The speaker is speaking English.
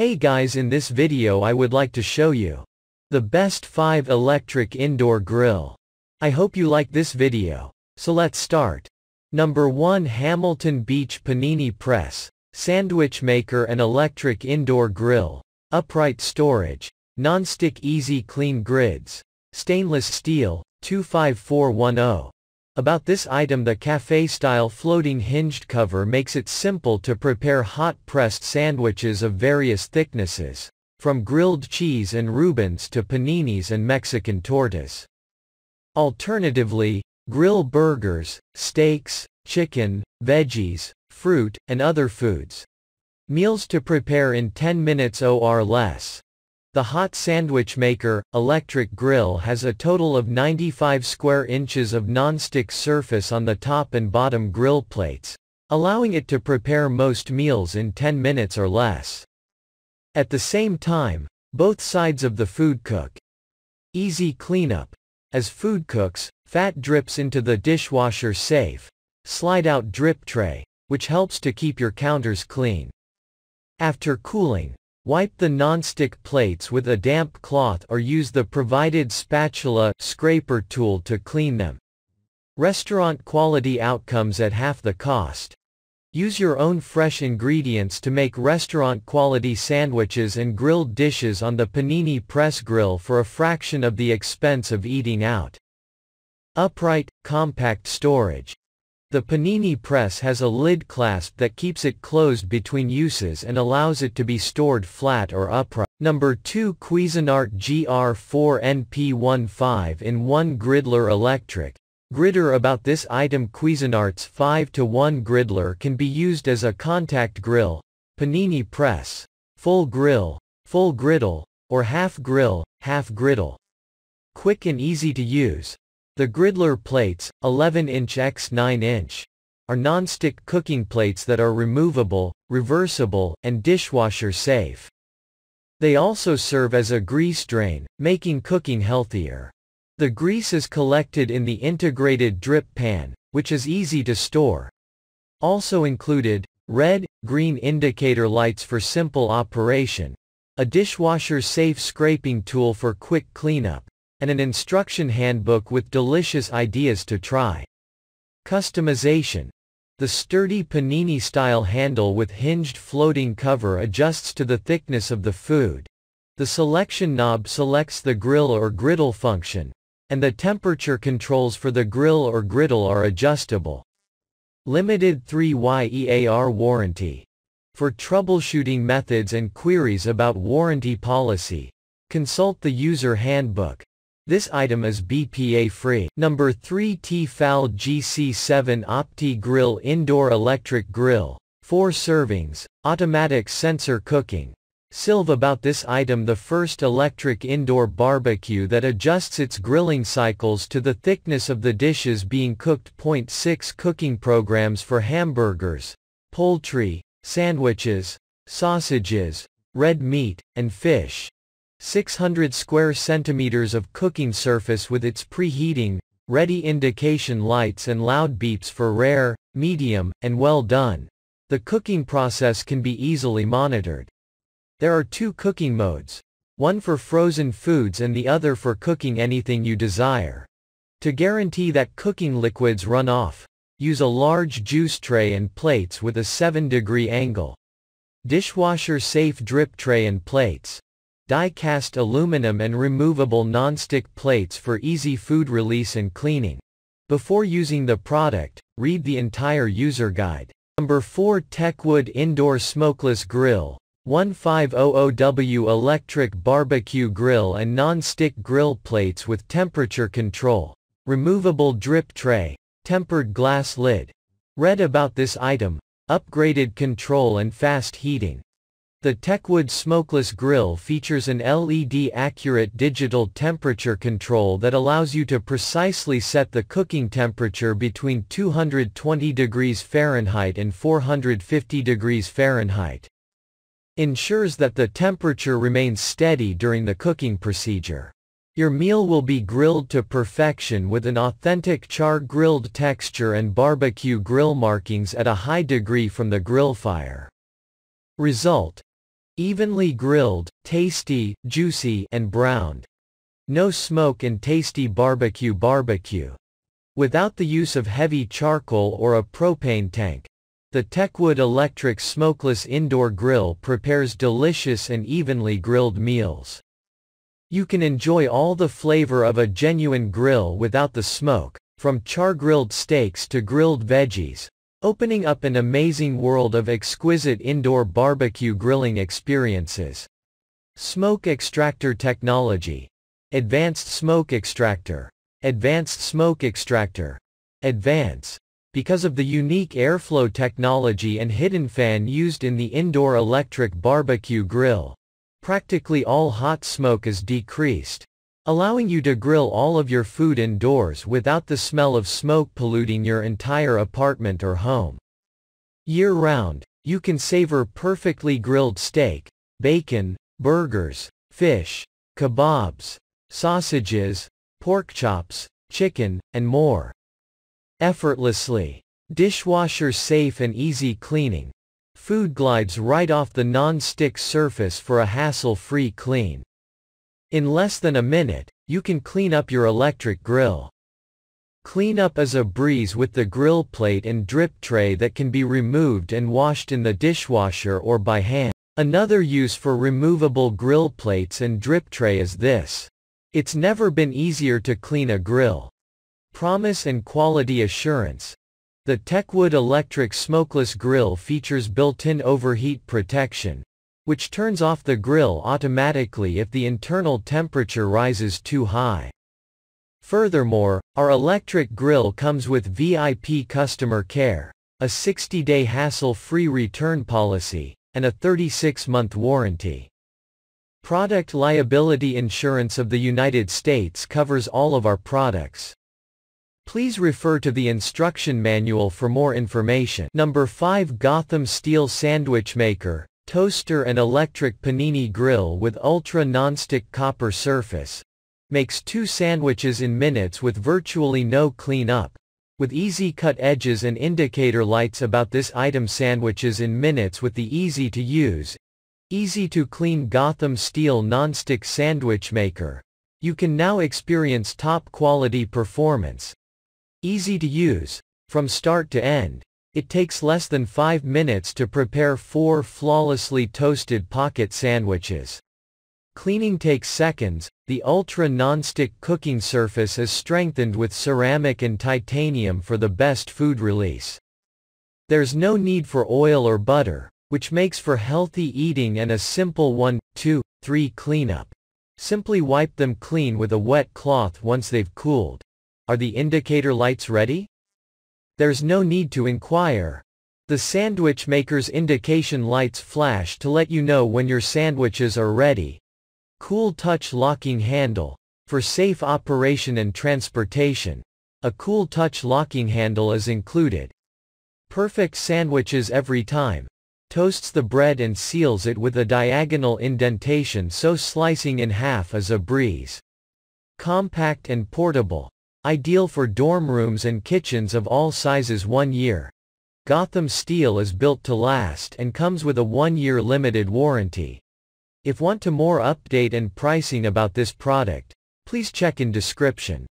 Hey guys in this video I would like to show you the best 5 electric indoor grill. I hope you like this video. So let's start. Number 1 Hamilton Beach Panini Press, Sandwich Maker and Electric Indoor Grill, Upright Storage, Nonstick Easy Clean Grids, Stainless Steel, 25410. About this item the cafe-style floating hinged cover makes it simple to prepare hot-pressed sandwiches of various thicknesses, from grilled cheese and Rubens to paninis and Mexican tortas. Alternatively, grill burgers, steaks, chicken, veggies, fruit, and other foods. Meals to prepare in 10 minutes or less. The hot sandwich maker, electric grill has a total of 95 square inches of non-stick surface on the top and bottom grill plates, allowing it to prepare most meals in 10 minutes or less. At the same time, both sides of the food cook. Easy cleanup. As food cooks, fat drips into the dishwasher safe, slide-out drip tray, which helps to keep your counters clean. After cooling, Wipe the nonstick plates with a damp cloth or use the provided spatula scraper tool to clean them. Restaurant quality outcomes at half the cost. Use your own fresh ingredients to make restaurant quality sandwiches and grilled dishes on the panini press grill for a fraction of the expense of eating out. Upright, compact storage. The panini press has a lid clasp that keeps it closed between uses and allows it to be stored flat or upright. Number 2 Cuisinart GR4NP15 in 1 Gridler Electric. Gritter about this item Cuisinart's 5 to 1 griddler can be used as a contact grill, panini press, full grill, full griddle, or half grill, half griddle. Quick and easy to use, the Gridler plates, 11-inch x 9-inch, are nonstick cooking plates that are removable, reversible, and dishwasher safe. They also serve as a grease drain, making cooking healthier. The grease is collected in the integrated drip pan, which is easy to store. Also included, red, green indicator lights for simple operation, a dishwasher safe scraping tool for quick cleanup, and an instruction handbook with delicious ideas to try. Customization. The sturdy panini-style handle with hinged floating cover adjusts to the thickness of the food. The selection knob selects the grill or griddle function, and the temperature controls for the grill or griddle are adjustable. Limited 3YEAR warranty. For troubleshooting methods and queries about warranty policy, consult the user handbook. This item is BPA-free. Number 3 Tefal GC7 Opti Grill Indoor Electric Grill. 4 servings, automatic sensor cooking. Silve about this item the first electric indoor barbecue that adjusts its grilling cycles to the thickness of the dishes being cooked. 6 Cooking programs for hamburgers, poultry, sandwiches, sausages, red meat, and fish. 600 square centimeters of cooking surface with its preheating, ready indication lights and loud beeps for rare, medium, and well done. The cooking process can be easily monitored. There are two cooking modes, one for frozen foods and the other for cooking anything you desire. To guarantee that cooking liquids run off, use a large juice tray and plates with a 7 degree angle. Dishwasher safe drip tray and plates die-cast aluminum and removable nonstick plates for easy food release and cleaning. Before using the product, read the entire user guide. Number 4 Techwood Indoor Smokeless Grill 1500W Electric Barbecue Grill and Non-Stick Grill Plates with Temperature Control Removable Drip Tray Tempered Glass Lid Read about this item, Upgraded Control and Fast Heating the Techwood smokeless grill features an LED-accurate digital temperature control that allows you to precisely set the cooking temperature between 220 degrees Fahrenheit and 450 degrees Fahrenheit. Ensures that the temperature remains steady during the cooking procedure. Your meal will be grilled to perfection with an authentic char-grilled texture and barbecue grill markings at a high degree from the grill fire. Result, Evenly grilled, tasty, juicy, and browned. No smoke and tasty barbecue barbecue. Without the use of heavy charcoal or a propane tank, the Techwood Electric Smokeless Indoor Grill prepares delicious and evenly grilled meals. You can enjoy all the flavor of a genuine grill without the smoke, from char-grilled steaks to grilled veggies, opening up an amazing world of exquisite indoor barbecue grilling experiences. Smoke Extractor Technology Advanced Smoke Extractor Advanced Smoke Extractor Advance because of the unique airflow technology and hidden fan used in the indoor electric barbecue grill, practically all hot smoke is decreased allowing you to grill all of your food indoors without the smell of smoke polluting your entire apartment or home. Year-round, you can savor perfectly grilled steak, bacon, burgers, fish, kebabs, sausages, pork chops, chicken, and more. Effortlessly. Dishwasher safe and easy cleaning. Food glides right off the non-stick surface for a hassle-free clean. In less than a minute, you can clean up your electric grill. Cleanup is a breeze with the grill plate and drip tray that can be removed and washed in the dishwasher or by hand. Another use for removable grill plates and drip tray is this. It's never been easier to clean a grill. Promise and quality assurance. The Techwood electric smokeless grill features built-in overheat protection, which turns off the grill automatically if the internal temperature rises too high. Furthermore, our electric grill comes with VIP customer care, a 60-day hassle-free return policy, and a 36-month warranty. Product Liability Insurance of the United States covers all of our products. Please refer to the instruction manual for more information. Number 5 Gotham Steel Sandwich Maker toaster and electric panini grill with ultra nonstick copper surface. Makes two sandwiches in minutes with virtually no cleanup. With easy cut edges and indicator lights about this item sandwiches in minutes with the easy to use, easy to clean Gotham steel nonstick sandwich maker. You can now experience top quality performance. Easy to use, from start to end. It takes less than 5 minutes to prepare 4 flawlessly toasted pocket sandwiches. Cleaning takes seconds, the ultra nonstick cooking surface is strengthened with ceramic and titanium for the best food release. There's no need for oil or butter, which makes for healthy eating and a simple 1, 2, 3 cleanup. Simply wipe them clean with a wet cloth once they've cooled. Are the indicator lights ready? There's no need to inquire. The sandwich maker's indication lights flash to let you know when your sandwiches are ready. Cool touch locking handle. For safe operation and transportation. A cool touch locking handle is included. Perfect sandwiches every time. Toasts the bread and seals it with a diagonal indentation so slicing in half is a breeze. Compact and portable. Ideal for dorm rooms and kitchens of all sizes one year. Gotham steel is built to last and comes with a one-year limited warranty. If want to more update and pricing about this product, please check in description.